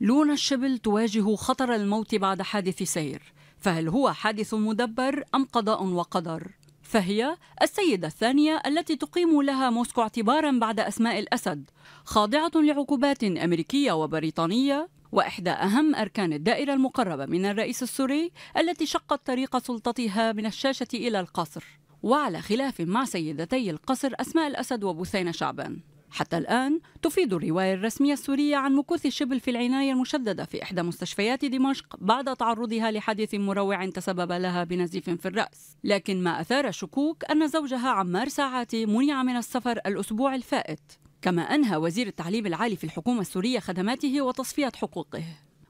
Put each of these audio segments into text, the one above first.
لونا الشبل تواجه خطر الموت بعد حادث سير فهل هو حادث مدبر أم قضاء وقدر؟ فهي السيدة الثانية التي تقيم لها موسكو اعتبارا بعد أسماء الأسد خاضعة لعقوبات أمريكية وبريطانية وإحدى أهم أركان الدائرة المقربة من الرئيس السوري التي شقت طريق سلطتها من الشاشة إلى القصر وعلى خلاف مع سيدتي القصر أسماء الأسد وبثينة شعبان حتى الآن تفيد الرواية الرسمية السورية عن مكوث الشبل في العناية المشددة في إحدى مستشفيات دمشق بعد تعرضها لحادث مروع تسبب لها بنزيف في الرأس لكن ما أثار الشكوك أن زوجها عمار ساعاتي منع من السفر الأسبوع الفائت كما أنهى وزير التعليم العالي في الحكومة السورية خدماته وتصفية حقوقه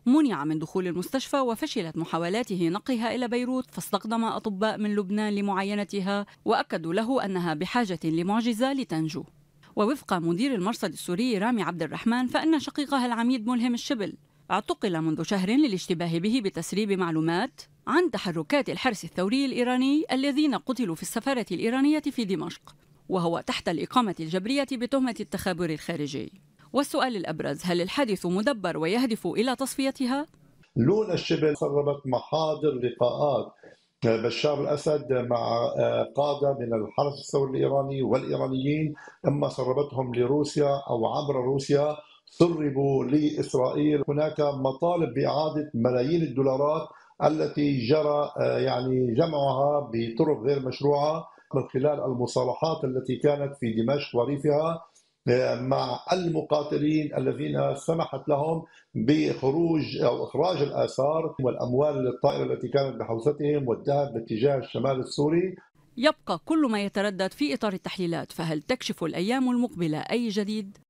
منع من دخول المستشفى وفشلت محاولاته نقلها إلى بيروت فاستقدم أطباء من لبنان لمعاينتها وأكدوا له أنها بحاجة لمعجزة لتنجو ووفق مدير المرصد السوري رامي عبد الرحمن فإن شقيقها العميد ملهم الشبل اعتقل منذ شهر للاشتباه به بتسريب معلومات عن تحركات الحرس الثوري الإيراني الذين قتلوا في السفارة الإيرانية في دمشق وهو تحت الإقامة الجبرية بتهمة التخابر الخارجي والسؤال الأبرز هل الحادث مدبر ويهدف إلى تصفيتها؟ لولا الشبل سربت محاضر لقاءات بشار الاسد مع آه، قاده من الحرس الثوري الايراني والايرانيين اما سربتهم لروسيا او عبر روسيا سربوا لاسرائيل هناك مطالب باعاده ملايين الدولارات التي جرى آه، يعني جمعها بطرق غير مشروعه من خلال المصالحات التي كانت في دمشق وريفها مع المقاتلين الذين سمحت لهم بخروج او اخراج الاثار والاموال للطائره التي كانت بحوزتهم والذهب باتجاه الشمال السوري يبقى كل ما يتردد في اطار التحليلات فهل تكشف الايام المقبله اي جديد؟